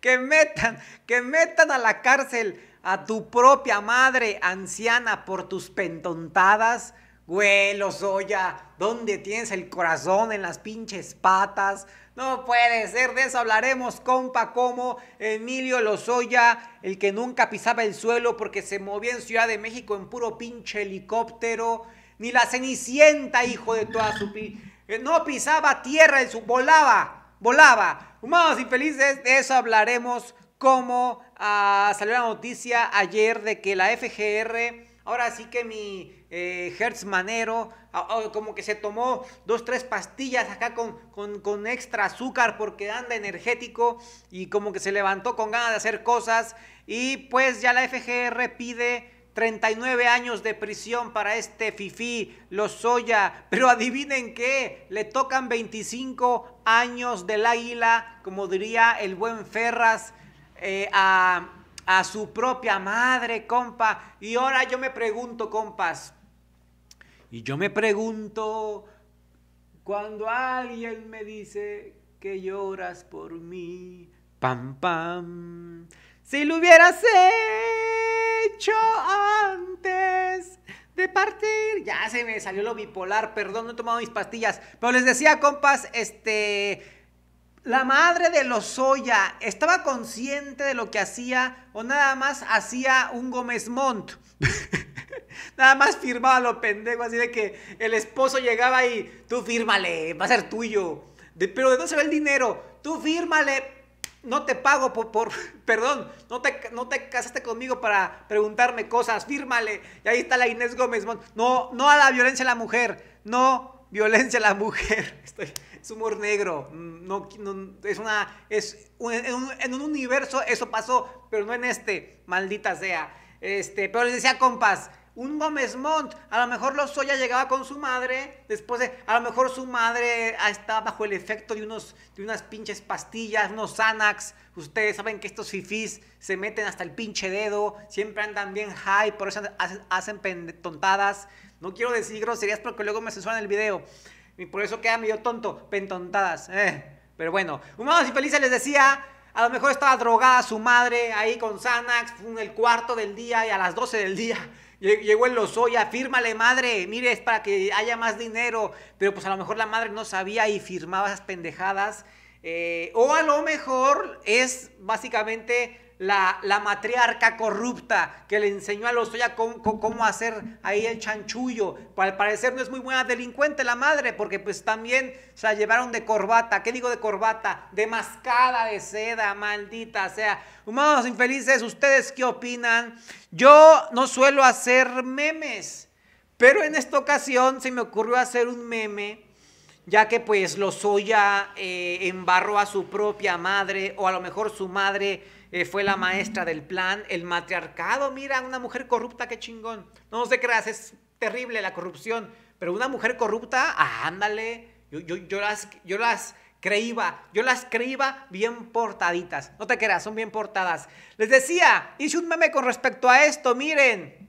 que metan, que metan a la cárcel a tu propia madre anciana por tus pentontadas. Güey, Lozoya, ¿dónde tienes el corazón en las pinches patas? No puede ser, de eso hablaremos, compa, como Emilio Lozoya, el que nunca pisaba el suelo porque se movía en Ciudad de México en puro pinche helicóptero, ni la Cenicienta, hijo de toda su... Eh, no pisaba tierra, en su... volaba, volaba. Humanos infelices, de eso hablaremos como ah, salió la noticia ayer de que la FGR, ahora sí que mi eh, Hertz Manero, ah, oh, como que se tomó dos, tres pastillas acá con, con, extra azúcar porque anda energético y como que se levantó con ganas de hacer cosas y pues ya la FGR pide... 39 años de prisión para este Fifi soya Pero adivinen qué, le tocan 25 años del águila, como diría el buen Ferras, eh, a, a su propia madre, compa. Y ahora yo me pregunto, compas, y yo me pregunto, cuando alguien me dice que lloras por mí, pam, pam, si lo hubieras hecho antes de parte, Ya se me salió lo bipolar, perdón, no he tomado mis pastillas. Pero les decía, compas, este. La madre de los Lozoya estaba consciente de lo que hacía o nada más hacía un Gómez Montt. nada más firmaba lo pendejo, así de que el esposo llegaba y tú fírmale, va a ser tuyo. pero ¿de dónde se ve el dinero? Tú fírmale, no te pago por, perdón, no te, no te, casaste conmigo para preguntarme cosas, fírmale. Y ahí está la Inés Gómez. No, no a la violencia a la mujer, no violencia a la mujer. Estoy, es humor negro. Mm, no, es una, es en, un, universo eso pasó, pero no en este, maldita sea. Este, pero les decía, compas, un Gómez Mont, A lo mejor lo Lozoya llegaba con su madre, después de, a lo mejor su madre ah, estaba bajo el efecto de, unos, de unas pinches pastillas, unos Xanax. Ustedes saben que estos fifís se meten hasta el pinche dedo, siempre andan bien high, por eso hacen, pentontadas, No quiero decir groserías porque luego me suena el video. Y por eso queda medio tonto, pentontadas. Eh. Pero bueno, humanos y felices les decía, a lo mejor estaba drogada su madre ahí con Xanax, en el cuarto del día y a las doce del día Llegó el Lozoya, fírmale madre, mire, es para que haya más dinero, pero pues a lo mejor la madre no sabía y firmaba esas pendejadas. Eh, o a lo mejor es básicamente la, matriarca corrupta que le enseñó a Lozoya cómo, cómo hacer ahí el chanchullo. Al parecer no es muy buena delincuente la madre, porque pues también se la llevaron de corbata. ¿Qué digo de corbata? De mascada de seda, maldita sea. Humanos infelices, ¿ustedes qué opinan? Yo no suelo hacer memes, pero en esta ocasión se me ocurrió hacer un meme ya que pues Lozoya eh, embarró a su propia madre o a lo mejor su madre eh, fue la maestra del plan, el matriarcado, mira, una mujer corrupta, qué chingón. No, te creas, es terrible la corrupción, pero una mujer corrupta, ah, ándale, yo, las, yo las creíba, yo las creíba bien portaditas, no te creas, son bien portadas. Les decía, hice un meme con respecto a esto, miren.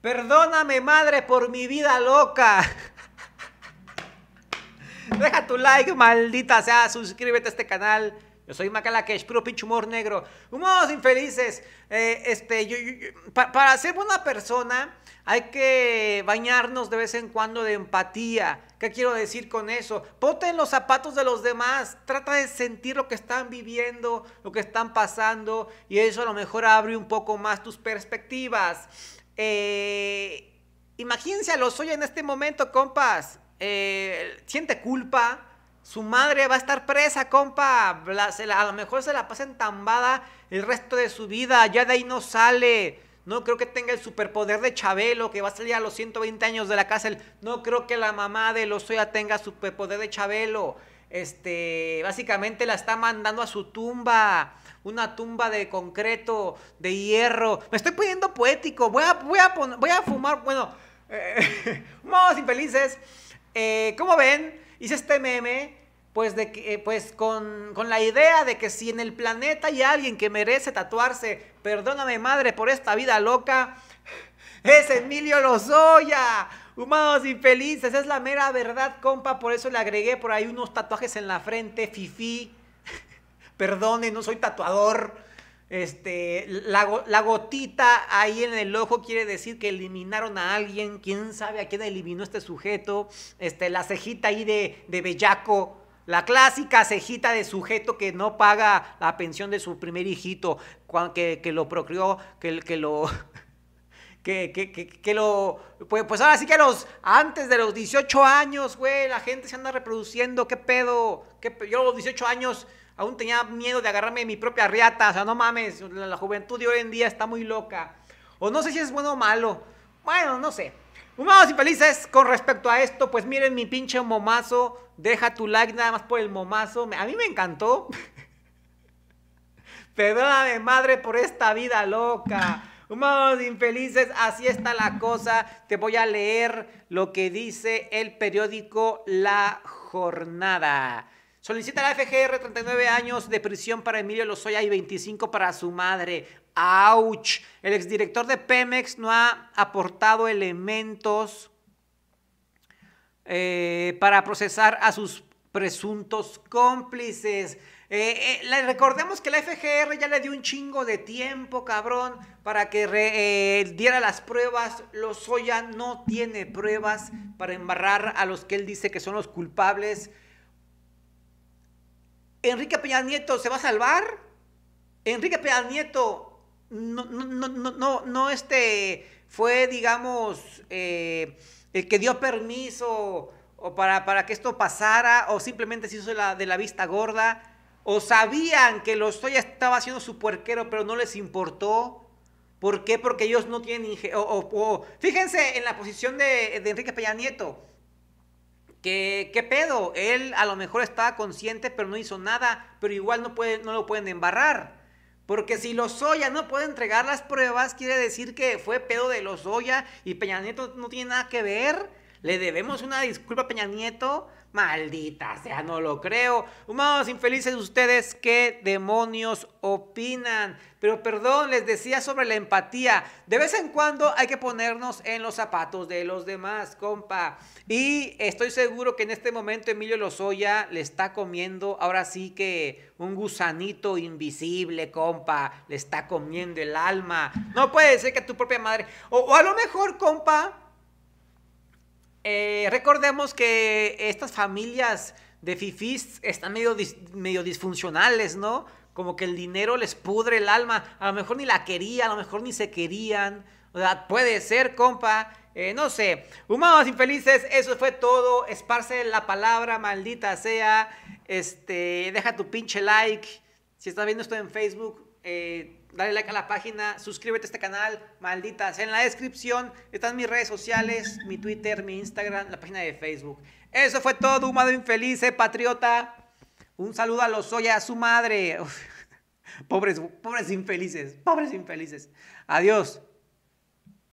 Perdóname madre por mi vida loca. Deja tu like, maldita sea, suscríbete a este canal. Yo soy Macalakesh, puro pinche humor negro. Humanos infelices. Eh, este, para ser buena persona hay que bañarnos de vez en cuando de empatía. ¿Qué quiero decir con eso? Ponte en los zapatos de los demás. Trata de sentir lo que están viviendo, lo que están pasando. Y eso a lo mejor abre un poco más tus perspectivas. Eh, imagínense a los hoy en este momento, compas. Eh, siente culpa su madre va a estar presa, compa. a lo mejor se la pasa entambada el resto de su vida. Ya de ahí no sale. No creo que tenga el superpoder de Chabelo, que va a salir a los 120 años de la cárcel. No creo que la mamá de Lozoya tenga superpoder de Chabelo. Este, básicamente la está mandando a su tumba. Una tumba de concreto, de hierro. Me estoy poniendo poético. Voy a, voy a, voy a fumar. Bueno, vamos eh, infelices. Eh, ¿Cómo ven? Hice este meme pues, de que, eh, pues con, la idea de que si en el planeta hay alguien que merece tatuarse, perdóname madre por esta vida loca, es Emilio Lozoya. Humanos infelices, es la mera verdad, compa. Por eso le agregué por ahí unos tatuajes en la frente, fifi. Perdone, no soy tatuador. Este, la, gotita ahí en el ojo quiere decir que eliminaron a alguien, quién sabe a quién eliminó este sujeto, este, la cejita ahí de, de bellaco, la clásica cejita de sujeto que no paga la pensión de su primer hijito, que, que lo procrió, que, que lo... que, lo, pues, pues, ahora sí que los, antes de los 18 años, güey, la gente se anda reproduciendo, qué pedo, ¿Qué, yo a los 18 años aún tenía miedo de agarrarme mi propia riata, o sea, no mames, la, juventud de hoy en día está muy loca, o no sé si es bueno o malo, bueno, no sé. Humanos felices, con respecto a esto, pues miren mi pinche momazo. Deja tu like nada más por el momazo. A mí me encantó. Perdóname, madre, por esta vida loca humanos infelices, así está la cosa. Te voy a leer lo que dice el periódico La Jornada. Solicita la FGR 39 años de prisión para Emilio Lozoya y 25 para su madre. ¡Auch! El exdirector de Pemex no ha aportado elementos eh, para procesar a sus presuntos cómplices. Eh, eh, recordemos que la FGR ya le dio un chingo de tiempo, cabrón, para que eh, diera las pruebas. Lozoya no tiene pruebas para embarrar a los que él dice que son los culpables. Enrique Peña Nieto se va a salvar. Enrique Peña Nieto no, no, no, no, no este fue, digamos, el que dio permiso o para, para que esto pasara o simplemente se hizo de la vista gorda o sabían que Lozoya estaba haciendo su puerquero, pero no les importó. ¿Por qué? Porque ellos no tienen... O, o, Fíjense en la posición de, Enrique Peña Nieto. Que, ¿Qué pedo? Él a lo mejor estaba consciente, pero no hizo nada, pero igual no, no lo pueden embarrar. Porque si Lozoya no puede entregar las pruebas, quiere decir que fue pedo de Lozoya y Peña Nieto no tiene nada que ver. Le debemos una disculpa Peña Nieto. Maldita sea, no lo creo. Humanos infelices, ustedes qué demonios opinan. Pero perdón, les decía sobre la empatía. De vez en cuando hay que ponernos en los zapatos de los demás, compa. Y estoy seguro que en este momento Emilio Lozoya le está comiendo, ahora sí que un gusanito invisible, compa. Le está comiendo el alma. No puede ser que tu propia madre. o a lo mejor, compa eh, recordemos que estas familias de fifis están medio, medio disfuncionales, ¿no? Como que el dinero les pudre el alma. A lo mejor ni la querían, a lo mejor ni se querían. O sea, puede ser, compa. Eh, no sé. Humanos infelices, eso fue todo. Esparce la palabra, maldita sea. Este, deja tu pinche like. Si estás viendo esto en Facebook, eh, dale like a la página, suscríbete a este canal, malditas. En la descripción están mis redes sociales, mi Twitter, mi Instagram, la página de Facebook. Eso fue todo, humado infeliz, eh, patriota. Un saludo a los hoyas, a su madre. Pobres, pobres infelices, pobres infelices. Adiós.